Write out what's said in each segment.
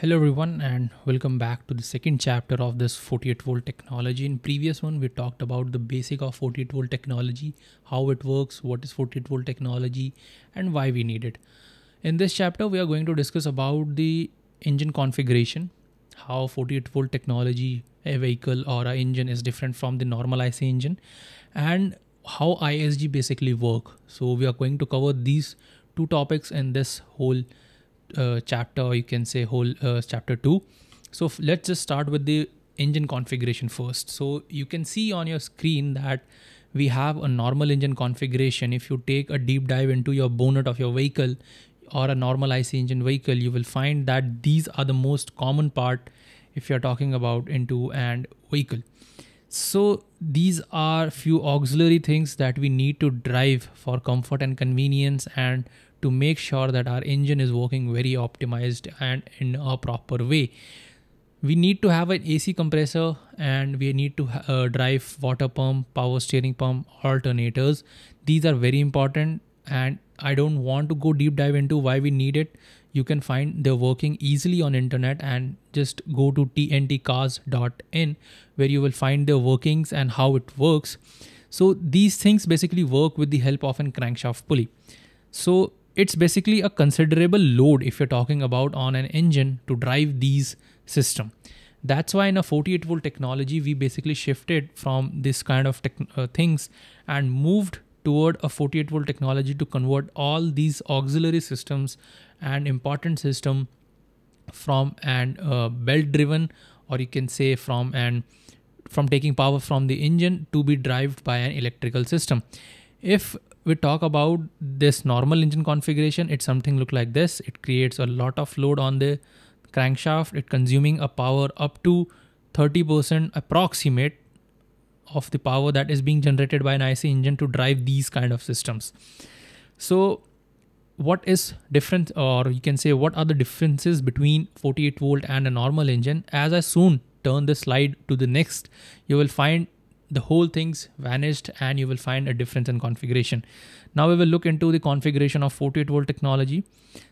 Hello everyone and welcome back to the second chapter of this 48 volt technology. In previous one we talked about the basic of 48 volt technology, how it works, what is 48 volt technology and why we need it. In this chapter we are going to discuss about the engine configuration, how 48 volt technology a vehicle or a engine is different from the normal IC engine and how ISG basically work. So we are going to cover these two topics in this whole uh, chapter or you can say whole uh, chapter 2 so f- let's just start with the engine configuration first so you can see on your screen that we have a normal engine configuration if you take a deep dive into your bonnet of your vehicle or a normal IC engine vehicle you will find that these are the most common part if you're talking about into and vehicle so these are few auxiliary things that we need to drive for comfort and convenience and to make sure that our engine is working very optimized and in a proper way we need to have an AC compressor and we need to uh, drive water pump, power steering pump, alternators. These are very important and I don't want to go deep dive into why we need it. You can find they're working easily on internet and just go to tntcars.in where you will find the workings and how it works. So these things basically work with the help of a crankshaft pulley. So it's basically a considerable load if you're talking about on an engine to drive these system that's why in a 48 volt technology we basically shifted from this kind of tech, uh, things and moved toward a 48 volt technology to convert all these auxiliary systems and important system from an uh, belt driven or you can say from an from taking power from the engine to be driven by an electrical system if we talk about this normal engine configuration, it's something look like this. It creates a lot of load on the crankshaft. It consuming a power up to 30% approximate of the power that is being generated by an IC engine to drive these kind of systems. So what is different or you can say what are the differences between 48 volt and a normal engine as I soon turn the slide to the next you will find the whole thing's vanished and you will find a difference in configuration. Now we will look into the configuration of 48 volt technology.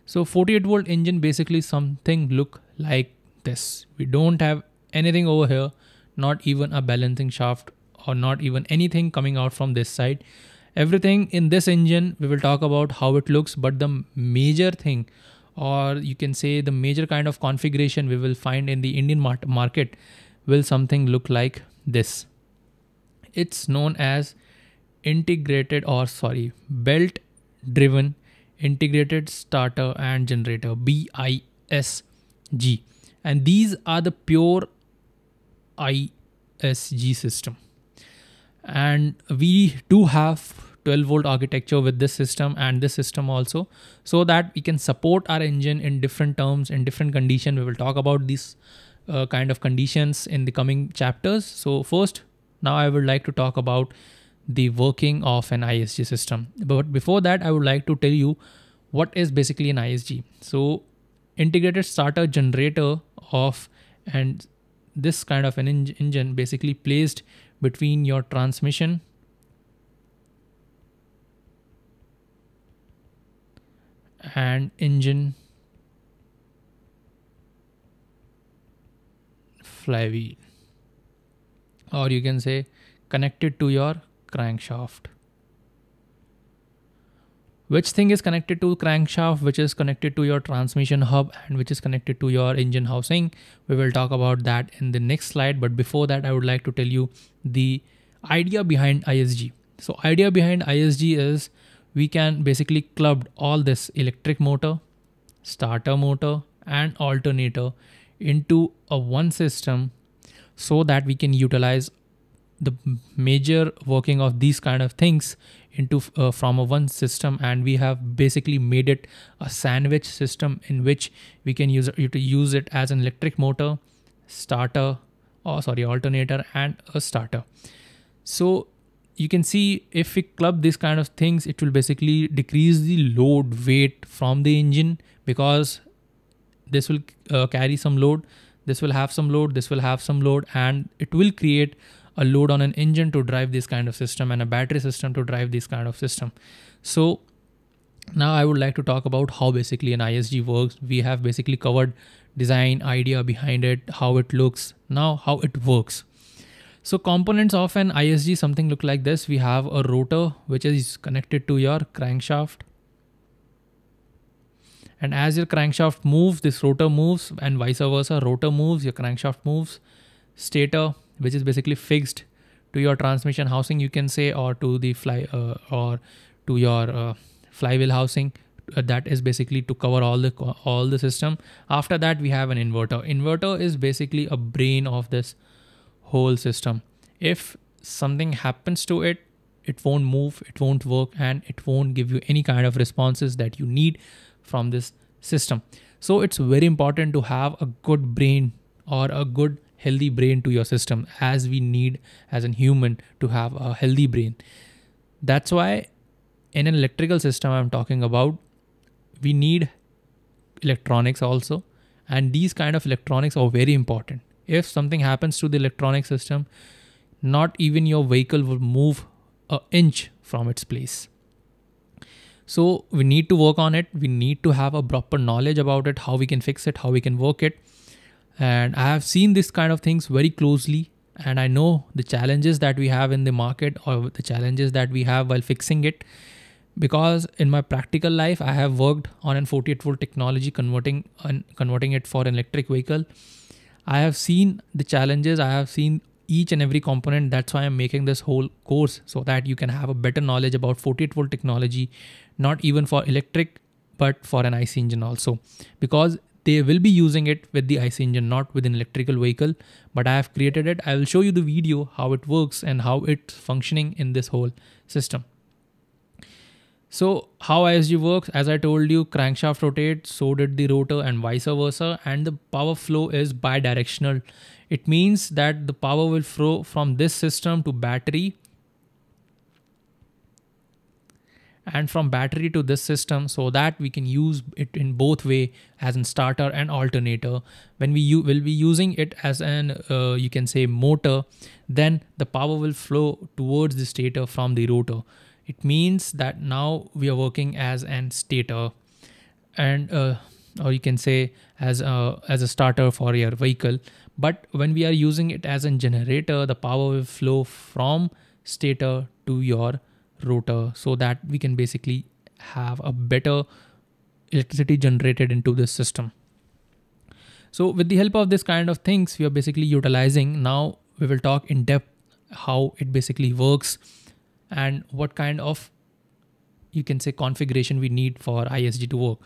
So 48 volt engine basically something look like this. We don't have anything over here, not even a balancing shaft or not even anything coming out from this side. Everything in this engine, we will talk about how it looks, but the major thing or you can say the major kind of configuration we will find in the Indian market will something look like this. It's known as integrated or sorry, belt driven integrated starter and generator BISG. And these are the pure ISG system. And we do have 12 volt architecture with this system and this system also so that we can support our engine in different terms in different condition we will talk about these uh, kind of conditions in the coming chapters so first now I would like to talk about the working of an ISG system. But before that, I would like to tell you what is basically an ISG. So integrated starter generator of and this kind of an engine basically placed between your transmission and engine flywheel or you can say connected to your crankshaft. Which thing is connected to crankshaft, which is connected to your transmission hub and which is connected to your engine housing. We will talk about that in the next slide. But before that, I would like to tell you the idea behind ISG. So idea behind ISG is we can basically club all this electric motor, starter motor and alternator into a one system so that we can utilize the major working of these kind of things into uh, from a one system and we have basically made it a sandwich system in which we can use it, use it as an electric motor starter or sorry alternator and a starter so you can see if we club these kind of things it will basically decrease the load weight from the engine because this will uh, carry some load this will have some load this will have some load and it will create a load on an engine to drive this kind of system and a battery system to drive this kind of system so now i would like to talk about how basically an isg works we have basically covered design idea behind it how it looks now how it works so components of an isg something look like this we have a rotor which is connected to your crankshaft and as your crankshaft moves this rotor moves and vice versa rotor moves your crankshaft moves stator which is basically fixed to your transmission housing you can say or to the fly uh, or to your uh, flywheel housing uh, that is basically to cover all the all the system after that we have an inverter inverter is basically a brain of this whole system if something happens to it it won't move it won't work and it won't give you any kind of responses that you need from this system. So it's very important to have a good brain or a good healthy brain to your system as we need as a human to have a healthy brain. That's why in an electrical system I'm talking about, we need electronics also. And these kind of electronics are very important. If something happens to the electronic system, not even your vehicle will move an inch from its place. So we need to work on it. We need to have a proper knowledge about it, how we can fix it, how we can work it. And I have seen this kind of things very closely. And I know the challenges that we have in the market or the challenges that we have while fixing it. Because in my practical life, I have worked on an 48 volt technology, converting and converting it for an electric vehicle. I have seen the challenges. I have seen each and every component. That's why I'm making this whole course so that you can have a better knowledge about 48 volt technology, not even for electric, but for an IC engine also. Because they will be using it with the IC engine, not with an electrical vehicle. But I have created it. I will show you the video how it works and how it's functioning in this whole system. So how ISG works, as I told you, crankshaft rotates, so did the rotor and vice versa. And the power flow is bidirectional. It means that the power will flow from this system to battery and from battery to this system so that we can use it in both way as in starter and alternator when we will be using it as an uh, you can say motor then the power will flow towards the stator from the rotor it means that now we are working as an stator and uh, or you can say as a, as a starter for your vehicle. But when we are using it as a generator, the power will flow from stator to your rotor so that we can basically have a better electricity generated into this system. So with the help of this kind of things, we are basically utilizing. Now we will talk in depth how it basically works and what kind of you can say configuration we need for ISG to work.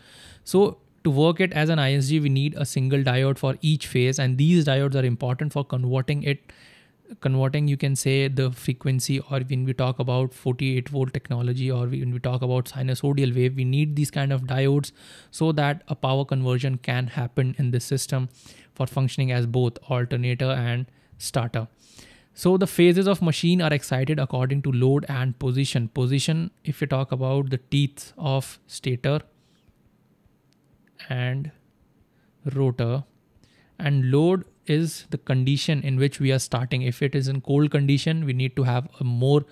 So to work it as an ISG, we need a single diode for each phase and these diodes are important for converting it converting you can say the frequency or when we talk about 48 volt technology or when we talk about sinusoidal wave we need these kind of diodes so that a power conversion can happen in this system for functioning as both alternator and starter so the phases of machine are excited according to load and position position if you talk about the teeth of stator and rotor and load is the condition in which we are starting if it is in cold condition we need to have a more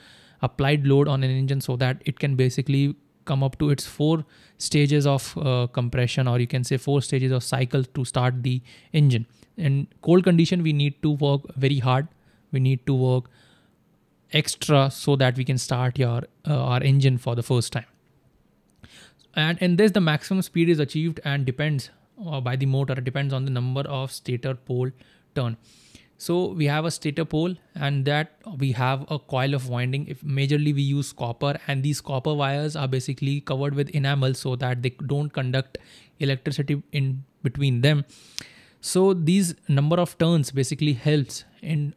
applied load on an engine so that it can basically come up to its four stages of uh, compression or you can say four stages of cycle to start the engine in cold condition we need to work very hard we need to work extra so that we can start your uh, our engine for the first time and in this the maximum speed is achieved and depends uh, by the motor it depends on the number of stator pole turn so we have a stator pole and that we have a coil of winding if majorly we use copper and these copper wires are basically covered with enamel so that they don't conduct electricity in between them so these number of turns basically helps in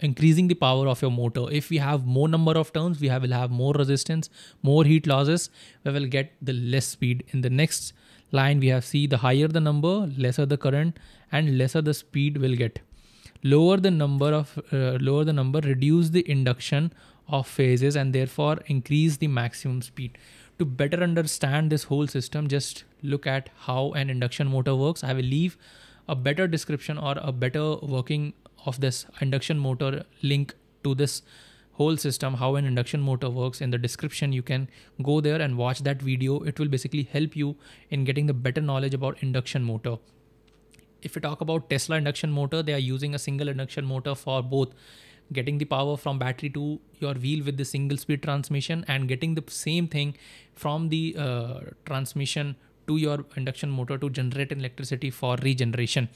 increasing the power of your motor. If we have more number of turns, we have, will have more resistance, more heat losses. We will get the less speed. In the next line, we have see the higher the number, lesser the current and lesser the speed will get. Lower the number of, uh, lower the number, reduce the induction of phases and therefore increase the maximum speed. To better understand this whole system, just look at how an induction motor works. I will leave a better description or a better working of this induction motor link to this whole system how an induction motor works in the description you can go there and watch that video it will basically help you in getting the better knowledge about induction motor if we talk about tesla induction motor they are using a single induction motor for both getting the power from battery to your wheel with the single speed transmission and getting the same thing from the uh, transmission to your induction motor to generate electricity for regeneration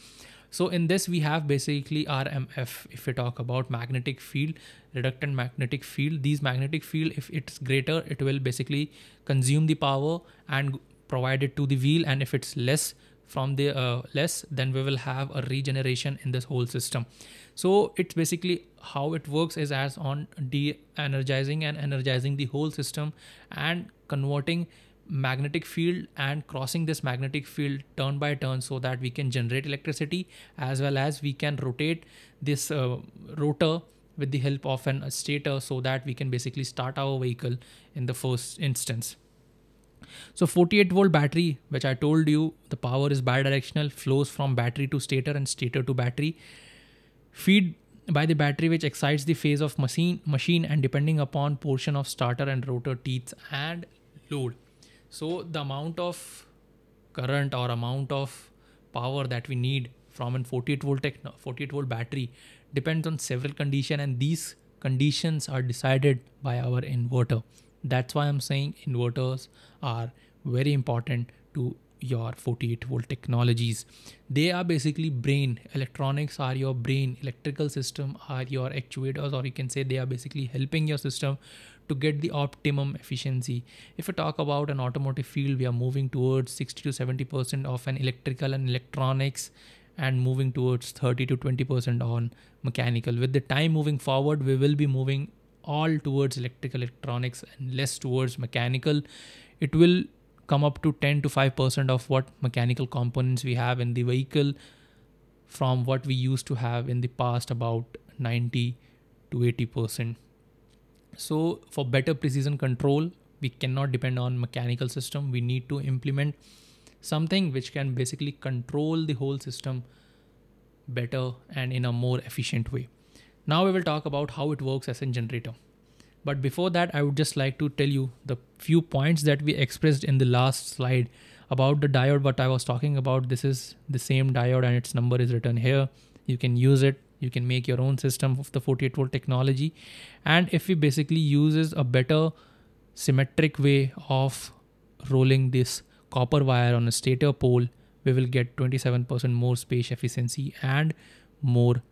so in this we have basically RMF if we talk about magnetic field, reductant magnetic field. These magnetic field if it's greater it will basically consume the power and provide it to the wheel and if it's less from the uh, less then we will have a regeneration in this whole system so it's basically how it works is as on de-energizing and energizing the whole system and converting magnetic field and crossing this magnetic field turn by turn so that we can generate electricity as well as we can rotate this uh, rotor with the help of an a stator so that we can basically start our vehicle in the first instance. So 48 volt battery, which I told you, the power is bidirectional, flows from battery to stator and stator to battery. Feed by the battery which excites the phase of machine machine and depending upon portion of starter and rotor teeth and load. So the amount of current or amount of power that we need from an 48 volt techno 48 volt battery depends on several conditions and these conditions are decided by our inverter that's why i'm saying inverters are very important to your 48 volt technologies they are basically brain electronics are your brain electrical system are your actuators or you can say they are basically helping your system to get the optimum efficiency if you talk about an automotive field we are moving towards 60 to 70 percent of an electrical and electronics and moving towards 30 to 20 percent on mechanical with the time moving forward we will be moving all towards electrical electronics and less towards mechanical it will come up to 10 to 5% of what mechanical components we have in the vehicle from what we used to have in the past about 90 to 80%. So for better precision control, we cannot depend on mechanical system. We need to implement something which can basically control the whole system better and in a more efficient way. Now we will talk about how it works as a generator. But before that, I would just like to tell you the few points that we expressed in the last slide about the diode, what I was talking about. This is the same diode and its number is written here. You can use it. You can make your own system of the 48 volt technology. And if we basically uses a better symmetric way of rolling this copper wire on a stator pole, we will get 27% more space efficiency and more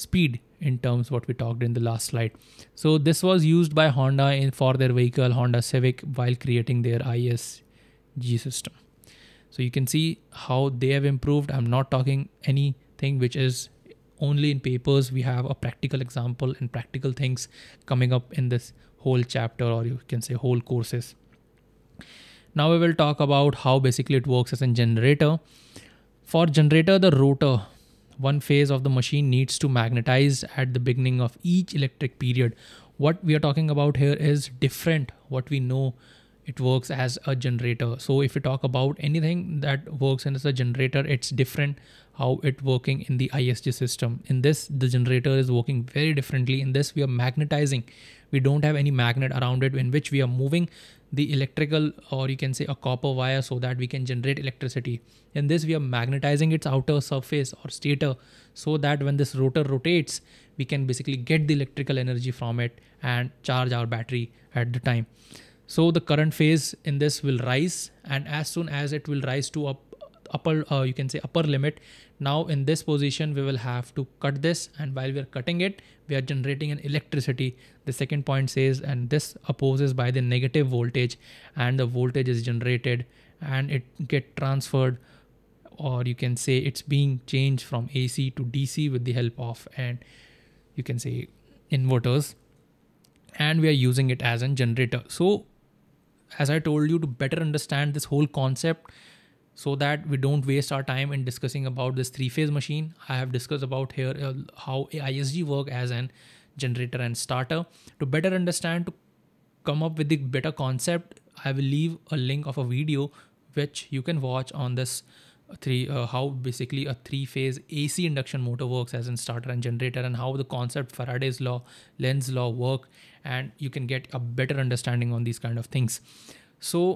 speed in terms what we talked in the last slide. So this was used by Honda in, for their vehicle Honda Civic while creating their ISG system. So you can see how they have improved. I'm not talking anything which is only in papers. We have a practical example and practical things coming up in this whole chapter or you can say whole courses. Now we will talk about how basically it works as a generator. For generator, the rotor one phase of the machine needs to magnetize at the beginning of each electric period. What we are talking about here is different what we know it works as a generator. So if you talk about anything that works as a generator, it's different how it working in the ISG system. In this, the generator is working very differently. In this, we are magnetizing we don't have any magnet around it in which we are moving the electrical or you can say a copper wire so that we can generate electricity in this we are magnetizing its outer surface or stator so that when this rotor rotates we can basically get the electrical energy from it and charge our battery at the time so the current phase in this will rise and as soon as it will rise to a upper uh, you can say upper limit now in this position we will have to cut this and while we are cutting it we are generating an electricity the second point says and this opposes by the negative voltage and the voltage is generated and it get transferred or you can say it's being changed from AC to DC with the help of and you can say inverters and we are using it as a generator so as I told you, to better understand this whole concept, so that we don't waste our time in discussing about this three phase machine. I have discussed about here uh, how ISG work as an generator and starter. To better understand, to come up with a better concept, I will leave a link of a video which you can watch on this three uh, how basically a three phase AC induction motor works as in starter and generator and how the concept Faraday's law, Lenz's law work and you can get a better understanding on these kind of things. So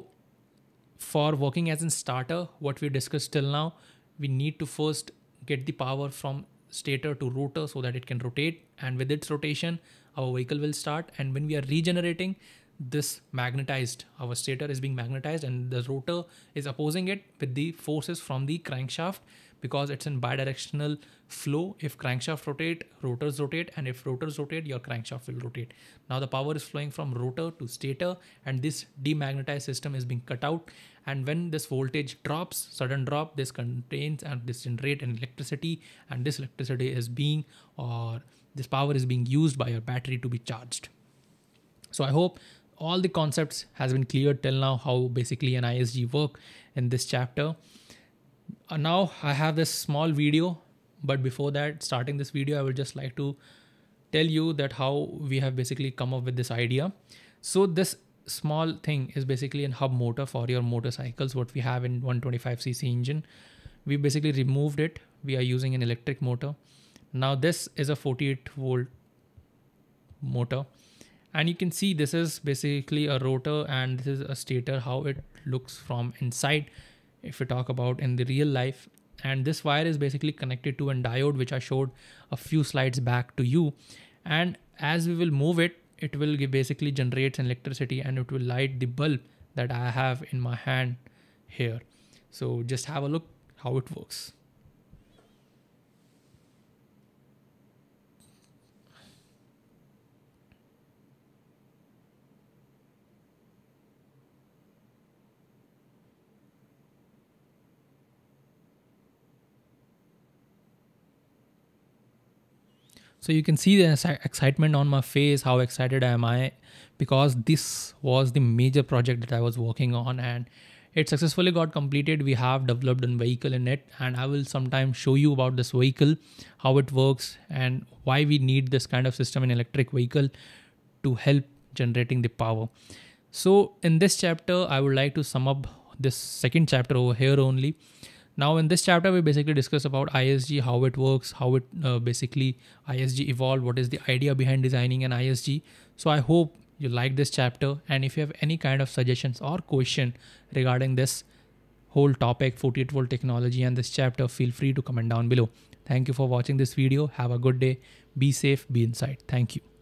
for working as a starter, what we discussed till now, we need to first get the power from stator to rotor so that it can rotate and with its rotation our vehicle will start and when we are regenerating this magnetized our stator is being magnetized and the rotor is opposing it with the forces from the crankshaft because it's in bidirectional flow. If crankshaft rotate, rotors rotate, and if rotors rotate, your crankshaft will rotate. Now the power is flowing from rotor to stator, and this demagnetized system is being cut out. And when this voltage drops, sudden drop, this contains and this generate an electricity, and this electricity is being or this power is being used by your battery to be charged. So I hope all the concepts has been cleared till now how basically an ISG work in this chapter. Uh, now I have this small video, but before that, starting this video, I would just like to tell you that how we have basically come up with this idea. So this small thing is basically an hub motor for your motorcycles, what we have in 125cc engine. We basically removed it. We are using an electric motor. Now this is a 48 volt motor and you can see this is basically a rotor and this is a stator how it looks from inside if we talk about in the real life and this wire is basically connected to a diode which I showed a few slides back to you and as we will move it it will basically generates electricity and it will light the bulb that I have in my hand here so just have a look how it works So you can see the excitement on my face, how excited am I, because this was the major project that I was working on and it successfully got completed. We have developed a vehicle in it and I will sometime show you about this vehicle, how it works and why we need this kind of system in electric vehicle to help generating the power. So in this chapter, I would like to sum up this second chapter over here only. Now in this chapter, we basically discuss about ISG, how it works, how it uh, basically ISG evolved, what is the idea behind designing an ISG. So I hope you like this chapter. And if you have any kind of suggestions or question regarding this whole topic, 48 volt technology and this chapter, feel free to comment down below. Thank you for watching this video. Have a good day. Be safe. Be inside. Thank you.